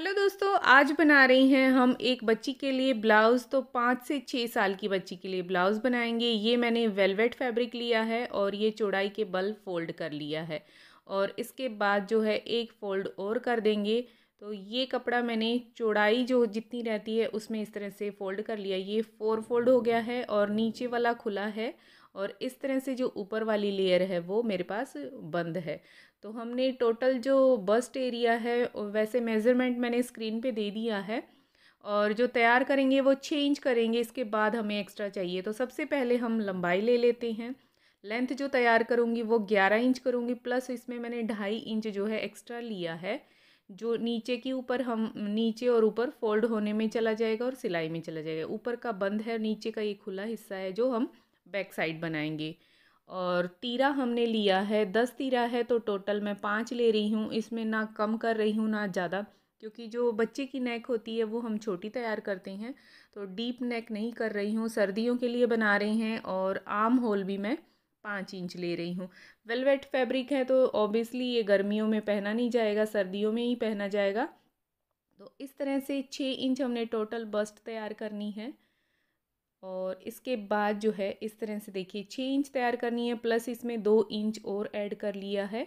hello दोस्तों आज बना रही हैं हम एक बच्ची के लिए ब्लाउज़ तो पाँच से छः साल की बच्ची के लिए ब्लाउज़ बनाएंगे ये मैंने वेलवेट फैब्रिक लिया है और ये चौड़ाई के बल फोल्ड कर लिया है और इसके बाद जो है एक फोल्ड और कर देंगे तो ये कपड़ा मैंने चौड़ाई जो जितनी रहती है उसमें इस तरह से फ़ोल्ड कर लिया ये फोर फोल्ड हो गया है और नीचे वाला खुला है और इस तरह से जो ऊपर वाली लेयर है वो मेरे पास बंद है तो हमने टोटल जो बस्ट एरिया है वैसे मेज़रमेंट मैंने स्क्रीन पे दे दिया है और जो तैयार करेंगे वो चेंज करेंगे इसके बाद हमें एक्स्ट्रा चाहिए तो सबसे पहले हम लंबाई ले लेते हैं लेंथ जो तैयार करूँगी वो ग्यारह इंच करूँगी प्लस इसमें मैंने ढाई इंच जो है एक्स्ट्रा लिया है जो नीचे के ऊपर हम नीचे और ऊपर फोल्ड होने में चला जाएगा और सिलाई में चला जाएगा ऊपर का बंद है नीचे का ये खुला हिस्सा है जो हम बैक साइड बनाएंगे और तीरा हमने लिया है दस तीरा है तो टोटल मैं पाँच ले रही हूँ इसमें ना कम कर रही हूँ ना ज़्यादा क्योंकि जो बच्चे की नेक होती है वो हम छोटी तैयार करते हैं तो डीप नेक नहीं कर रही हूँ सर्दियों के लिए बना रहे हैं और आम होल भी मैं पाँच इंच ले रही हूँ वेलवेट फैब्रिक है तो ऑब्वियसली ये गर्मियों में पहना नहीं जाएगा सर्दियों में ही पहना जाएगा तो इस तरह से छः इंच हमने टोटल बस्ट तैयार करनी है और इसके बाद जो है इस तरह से देखिए छः इंच तैयार करनी है प्लस इसमें दो इंच और ऐड कर लिया है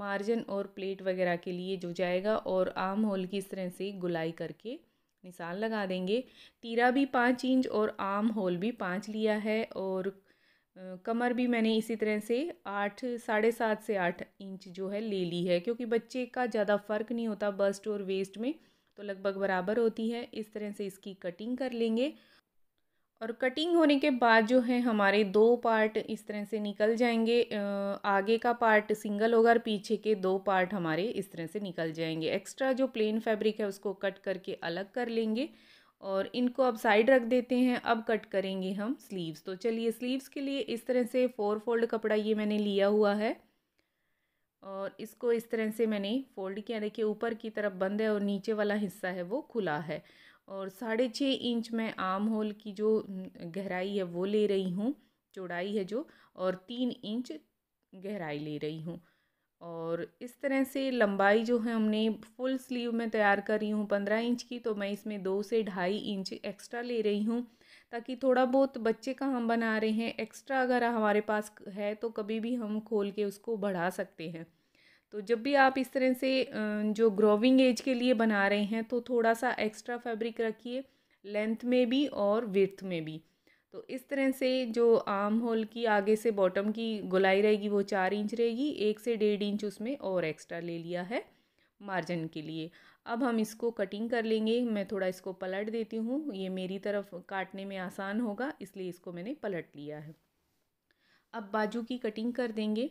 मार्जिन और प्लेट वगैरह के लिए जो जाएगा और आम होल की इस तरह से गुलाई करके निशान लगा देंगे तीरा भी पाँच इंच और आम होल भी पाँच लिया है और कमर भी मैंने इसी तरह से आठ साढ़े सात से आठ इंच जो है ले ली है क्योंकि बच्चे का ज़्यादा फ़र्क नहीं होता बस्ट और वेस्ट में तो लगभग बराबर होती है इस तरह से इसकी कटिंग कर लेंगे और कटिंग होने के बाद जो है हमारे दो पार्ट इस तरह से निकल जाएंगे आगे का पार्ट सिंगल होगा और पीछे के दो पार्ट हमारे इस तरह से निकल जाएंगे एक्स्ट्रा जो प्लेन फैब्रिक है उसको कट करके अलग कर लेंगे और इनको अब साइड रख देते हैं अब कट करेंगे हम स्लीव्स तो चलिए स्लीव्स के लिए इस तरह से फोर फोल्ड कपड़ा ये मैंने लिया हुआ है और इसको इस तरह से मैंने फोल्ड किया देखिए ऊपर की तरफ बंद है और नीचे वाला हिस्सा है वो खुला है और साढ़े छः इंच मैं आम होल की जो गहराई है वो ले रही हूँ चौड़ाई है जो और तीन इंच गहराई ले रही हूँ और इस तरह से लंबाई जो है हमने फुल स्लीव में तैयार कर रही हूँ पंद्रह इंच की तो मैं इसमें दो से ढाई इंच एक्स्ट्रा ले रही हूँ ताकि थोड़ा बहुत बच्चे का हम बना रहे हैं एक्स्ट्रा अगर हमारे पास है तो कभी भी हम खोल के उसको बढ़ा सकते हैं तो जब भी आप इस तरह से जो ग्रोविंग एज के लिए बना रहे हैं तो थोड़ा सा एक्स्ट्रा फैब्रिक रखिए लेंथ में भी और विर्थ में भी तो इस तरह से जो आर्म होल की आगे से बॉटम की गोलाई रहेगी वो चार इंच रहेगी एक से डेढ़ इंच उसमें और एक्स्ट्रा ले लिया है मार्जिन के लिए अब हम इसको कटिंग कर लेंगे मैं थोड़ा इसको पलट देती हूँ ये मेरी तरफ काटने में आसान होगा इसलिए इसको मैंने पलट लिया है अब बाजू की कटिंग कर देंगे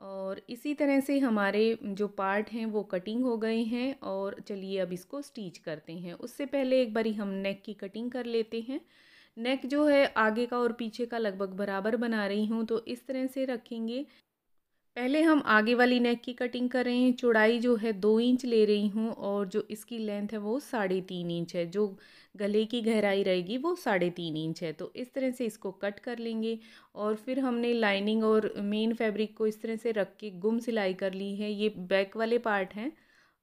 और इसी तरह से हमारे जो पार्ट हैं वो कटिंग हो गए हैं और चलिए अब इसको स्टिच करते हैं उससे पहले एक बारी हम नेक की कटिंग कर लेते हैं नेक जो है आगे का और पीछे का लगभग बराबर बना रही हूँ तो इस तरह से रखेंगे पहले हम आगे वाली नेक की कटिंग कर रहे हैं चौड़ाई जो है दो इंच ले रही हूँ और जो इसकी लेंथ है वो साढ़े तीन इंच है जो गले की गहराई रहेगी वो साढ़े तीन इंच है तो इस तरह से इसको कट कर लेंगे और फिर हमने लाइनिंग और मेन फैब्रिक को इस तरह से रख के गुम सिलाई कर ली है ये बैक वाले पार्ट हैं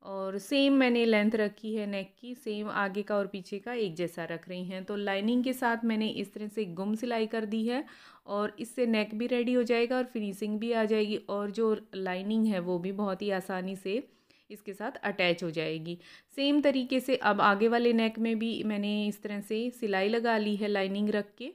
और सेम मैंने लेंथ रखी है नेक की सेम आगे का और पीछे का एक जैसा रख रही हैं तो लाइनिंग के साथ मैंने इस तरह से गुम सिलाई कर दी है और इससे नेक भी रेडी हो जाएगा और फिनिशिंग भी आ जाएगी और जो लाइनिंग है वो भी बहुत ही आसानी से इसके साथ अटैच हो जाएगी सेम तरीके से अब आगे वाले नेक में भी मैंने इस तरह से सिलाई लगा ली है लाइनिंग रख के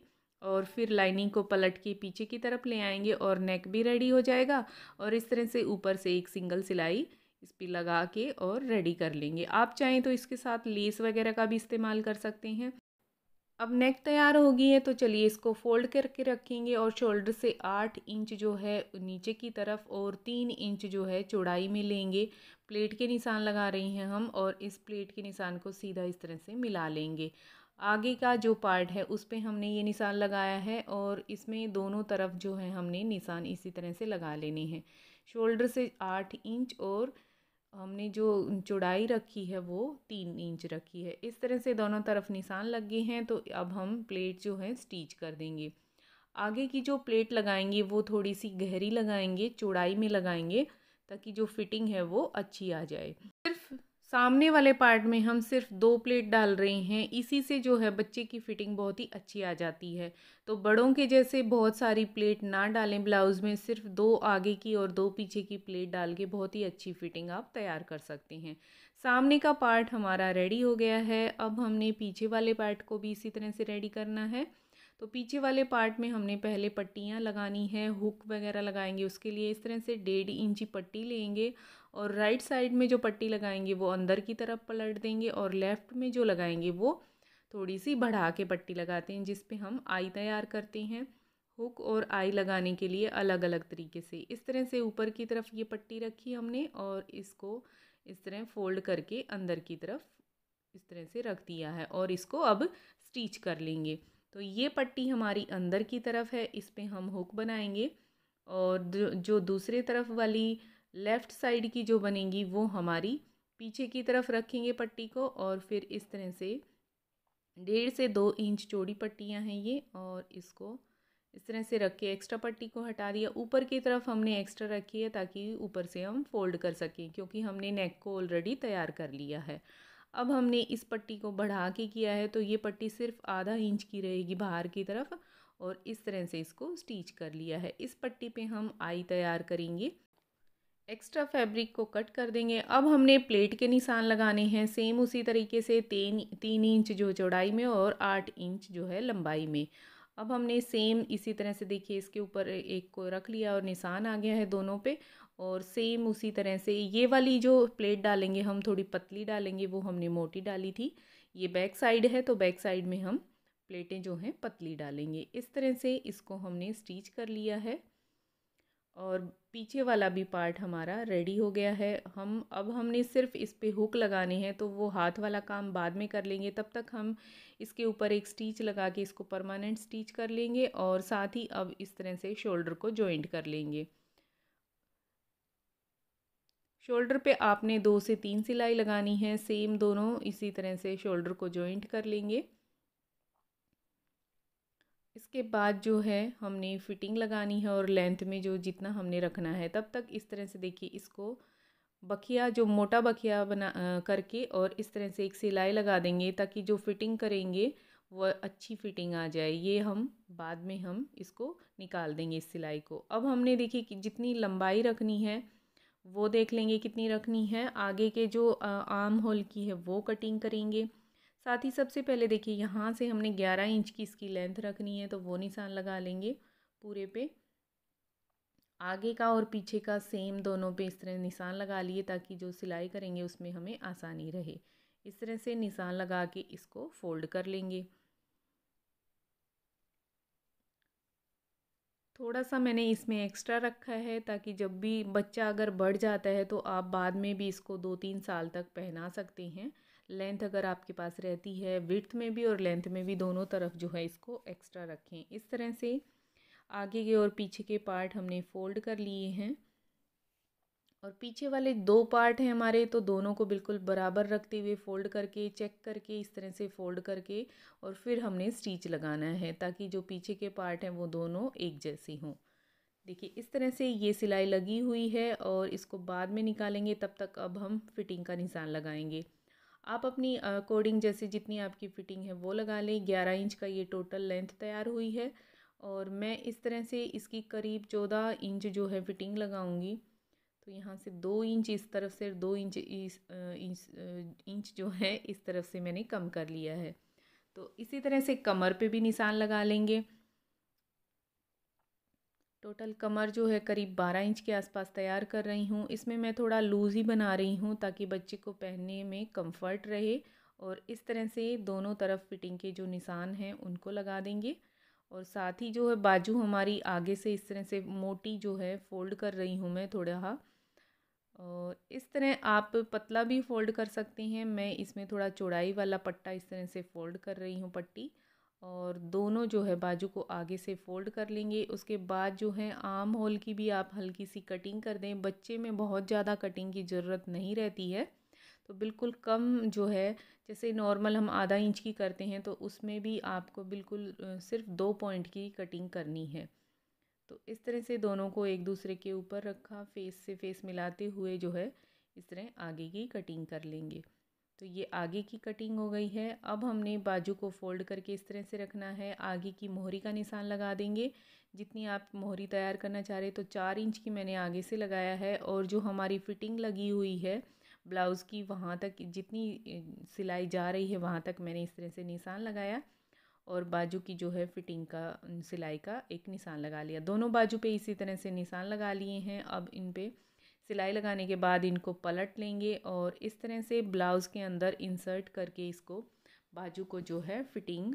और फिर लाइनिंग को पलट के पीछे की तरफ ले आएंगे और नेक भी रेडी हो जाएगा और इस तरह से ऊपर से एक सिंगल सिलाई इस पर लगा के और रेडी कर लेंगे आप चाहें तो इसके साथ लेस वगैरह का भी इस्तेमाल कर सकते हैं अब नेक तैयार हो गई है तो चलिए इसको फोल्ड करके रखेंगे और शोल्डर से आठ इंच जो है नीचे की तरफ और तीन इंच जो है चौड़ाई में लेंगे प्लेट के निशान लगा रही हैं हम और इस प्लेट के निशान को सीधा इस तरह से मिला लेंगे आगे का जो पार्ट है उस पर हमने ये निशान लगाया है और इसमें दोनों तरफ जो है हमने निशान इसी तरह से लगा लेने हैं शोल्डर से आठ इंच और हमने जो चौड़ाई रखी है वो तीन इंच रखी है इस तरह से दोनों तरफ निशान लग गए हैं तो अब हम प्लेट जो है स्टिच कर देंगे आगे की जो प्लेट लगाएंगे वो थोड़ी सी गहरी लगाएंगे चौड़ाई में लगाएंगे ताकि जो फिटिंग है वो अच्छी आ जाए सिर्फ सामने वाले पार्ट में हम सिर्फ दो प्लेट डाल रहे हैं इसी से जो है बच्चे की फ़िटिंग बहुत ही अच्छी आ जाती है तो बड़ों के जैसे बहुत सारी प्लेट ना डालें ब्लाउज़ में सिर्फ दो आगे की और दो पीछे की प्लेट डाल के बहुत ही अच्छी फ़िटिंग आप तैयार कर सकते हैं सामने का पार्ट हमारा रेडी हो गया है अब हमने पीछे वाले पार्ट को भी इसी तरह से रेडी करना है तो पीछे वाले पार्ट में हमने पहले पट्टियाँ लगानी है हुक वगैरह लगाएंगे उसके लिए इस तरह से डेढ़ इंची पट्टी लेंगे और राइट साइड में जो पट्टी लगाएंगे वो अंदर की तरफ पलट देंगे और लेफ़्ट में जो लगाएंगे वो थोड़ी सी बढ़ा के पट्टी लगाते हैं जिस पे हम आई तैयार करते हैं हुक और आई लगाने के लिए अलग अलग तरीके से इस तरह से ऊपर की तरफ ये पट्टी रखी हमने और इसको इस तरह फोल्ड करके अंदर की तरफ इस तरह से रख दिया है और इसको अब स्टिच कर लेंगे तो ये पट्टी हमारी अंदर की तरफ है इस पर हम हुक बनाएंगे और जो दूसरे तरफ वाली लेफ़्ट साइड की जो बनेगी वो हमारी पीछे की तरफ रखेंगे पट्टी को और फिर इस तरह से डेढ़ से दो इंच चौड़ी पट्टियाँ हैं ये और इसको इस तरह से रख के एक्स्ट्रा पट्टी को हटा दिया ऊपर की तरफ हमने एक्स्ट्रा रखी है ताकि ऊपर से हम फोल्ड कर सकें क्योंकि हमने नेक को ऑलरेडी तैयार कर लिया है अब हमने इस पट्टी को बढ़ा के किया है तो ये पट्टी सिर्फ आधा इंच की रहेगी बाहर की तरफ और इस तरह से इसको स्टिच कर लिया है इस पट्टी पे हम आई तैयार करेंगे एक्स्ट्रा फैब्रिक को कट कर देंगे अब हमने प्लेट के निशान लगाने हैं सेम उसी तरीके से तीन तीन इंच जो चौड़ाई में और आठ इंच जो है लंबाई में अब हमने सेम इसी तरह से देखिए इसके ऊपर एक को रख लिया और निशान आ गया है दोनों पे और सेम उसी तरह से ये वाली जो प्लेट डालेंगे हम थोड़ी पतली डालेंगे वो हमने मोटी डाली थी ये बैक साइड है तो बैक साइड में हम प्लेटें जो हैं पतली डालेंगे इस तरह से इसको हमने स्टिच कर लिया है और पीछे वाला भी पार्ट हमारा रेडी हो गया है हम अब हमने सिर्फ इस पर हुक लगाने हैं तो वो हाथ वाला काम बाद में कर लेंगे तब तक हम इसके ऊपर एक स्टीच लगा के इसको परमानेंट स्टीच कर लेंगे और साथ ही अब इस तरह से शोल्डर को जॉइंट कर लेंगे शोल्डर पे आपने दो से तीन सिलाई लगानी है सेम दोनों इसी तरह से शोल्डर को जॉइंट कर लेंगे इसके बाद जो है हमने फिटिंग लगानी है और लेंथ में जो जितना हमने रखना है तब तक इस तरह से देखिए इसको बखिया जो मोटा बखिया बना करके और इस तरह से एक सिलाई लगा देंगे ताकि जो फिटिंग करेंगे वह अच्छी फिटिंग आ जाए ये हम बाद में हम इसको निकाल देंगे इस सिलाई को अब हमने देखिए कि जितनी लंबाई रखनी है वो देख लेंगे कितनी रखनी है आगे के जो आम होल की है वो कटिंग करेंगे साथ ही सबसे पहले देखिए यहाँ से हमने ग्यारह इंच की इसकी लेंथ रखनी है तो वो निशान लगा लेंगे पूरे पे आगे का और पीछे का सेम दोनों पे इस तरह निशान लगा लिए ताकि जो सिलाई करेंगे उसमें हमें आसानी रहे इस तरह से निशान लगा के इसको फोल्ड कर लेंगे थोड़ा सा मैंने इसमें एक्स्ट्रा रखा है ताकि जब भी बच्चा अगर बढ़ जाता है तो आप बाद में भी इसको दो तीन साल तक पहना सकते हैं लेंथ अगर आपके पास रहती है विर्थ में भी और लेंथ में भी दोनों तरफ जो है इसको एक्स्ट्रा रखें इस तरह से आगे के और पीछे के पार्ट हमने फोल्ड कर लिए हैं और पीछे वाले दो पार्ट हैं हमारे तो दोनों को बिल्कुल बराबर रखते हुए फ़ोल्ड करके चेक करके इस तरह से फ़ोल्ड करके और फिर हमने स्टिच लगाना है ताकि जो पीछे के पार्ट हैं वो दोनों एक जैसी हों देखिए इस तरह से ये सिलाई लगी हुई है और इसको बाद में निकालेंगे तब तक अब हम फिटिंग का निशान लगाएंगे आप अपनी अकॉर्डिंग जैसे जितनी आपकी फ़िटिंग है वो लगा लें ग्यारह इंच का ये टोटल लेंथ तैयार हुई है और मैं इस तरह से इसकी करीब चौदह इंच जो है फ़िटिंग लगाऊंगी तो यहाँ से दो इंच इस तरफ से दो इंच इस इंच इंच जो है इस तरफ से मैंने कम कर लिया है तो इसी तरह से कमर पे भी निशान लगा लेंगे टोटल कमर जो है करीब बारह इंच के आसपास तैयार कर रही हूँ इसमें मैं थोड़ा लूज़ ही बना रही हूँ ताकि बच्चे को पहनने में कंफर्ट रहे और इस तरह से दोनों तरफ फिटिंग के जो निशान हैं उनको लगा देंगे और साथ ही जो है बाजू हमारी आगे से इस तरह से मोटी जो है फ़ोल्ड कर रही हूँ मैं थोड़ा और इस तरह आप पतला भी फ़ोल्ड कर सकते हैं मैं इसमें थोड़ा चौड़ाई वाला पट्टा इस तरह से फ़ोल्ड कर रही हूँ पट्टी और दोनों जो है बाजू को आगे से फोल्ड कर लेंगे उसके बाद जो है आम होल की भी आप हल्की सी कटिंग कर दें बच्चे में बहुत ज़्यादा कटिंग की ज़रूरत नहीं रहती है तो बिल्कुल कम जो है जैसे नॉर्मल हम आधा इंच की करते हैं तो उसमें भी आपको बिल्कुल सिर्फ दो पॉइंट की कटिंग करनी है तो इस तरह से दोनों को एक दूसरे के ऊपर रखा फेस से फेस मिलाते हुए जो है इस तरह आगे की कटिंग कर लेंगे तो ये आगे की कटिंग हो गई है अब हमने बाजू को फोल्ड करके इस तरह से रखना है आगे की मोहरी का निशान लगा देंगे जितनी आप मोहरी तैयार करना चाह रहे तो चार इंच की मैंने आगे से लगाया है और जो हमारी फिटिंग लगी हुई है ब्लाउज़ की वहाँ तक जितनी सिलाई जा रही है वहाँ तक मैंने इस तरह से निशान लगाया और बाजू की जो है फिटिंग का सिलाई का एक निशान लगा लिया दोनों बाजू पे इसी तरह से निशान लगा लिए हैं अब इन पर सिलाई लगाने के बाद इनको पलट लेंगे और इस तरह से ब्लाउज़ के अंदर इंसर्ट करके इसको बाजू को जो है फिटिंग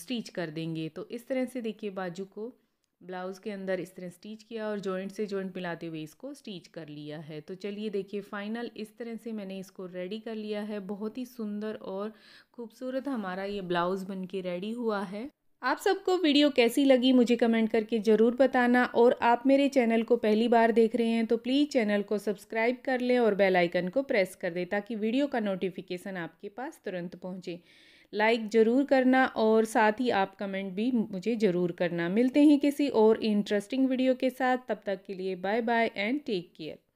स्टिच कर देंगे तो इस तरह से देखिए बाजू को ब्लाउज़ के अंदर इस तरह स्टिच किया और जॉइंट से जॉइंट मिलाते हुए इसको स्टिच कर लिया है तो चलिए देखिए फाइनल इस तरह से मैंने इसको रेडी कर लिया है बहुत ही सुंदर और खूबसूरत हमारा ये ब्लाउज़ बन के रेडी हुआ है आप सबको वीडियो कैसी लगी मुझे कमेंट करके ज़रूर बताना और आप मेरे चैनल को पहली बार देख रहे हैं तो प्लीज़ चैनल को सब्सक्राइब कर लें और बेल आइकन को प्रेस कर दें ताकि वीडियो का नोटिफिकेशन आपके पास तुरंत पहुंचे लाइक ज़रूर करना और साथ ही आप कमेंट भी मुझे ज़रूर करना मिलते हैं किसी और इंटरेस्टिंग वीडियो के साथ तब तक के लिए bye bye and take care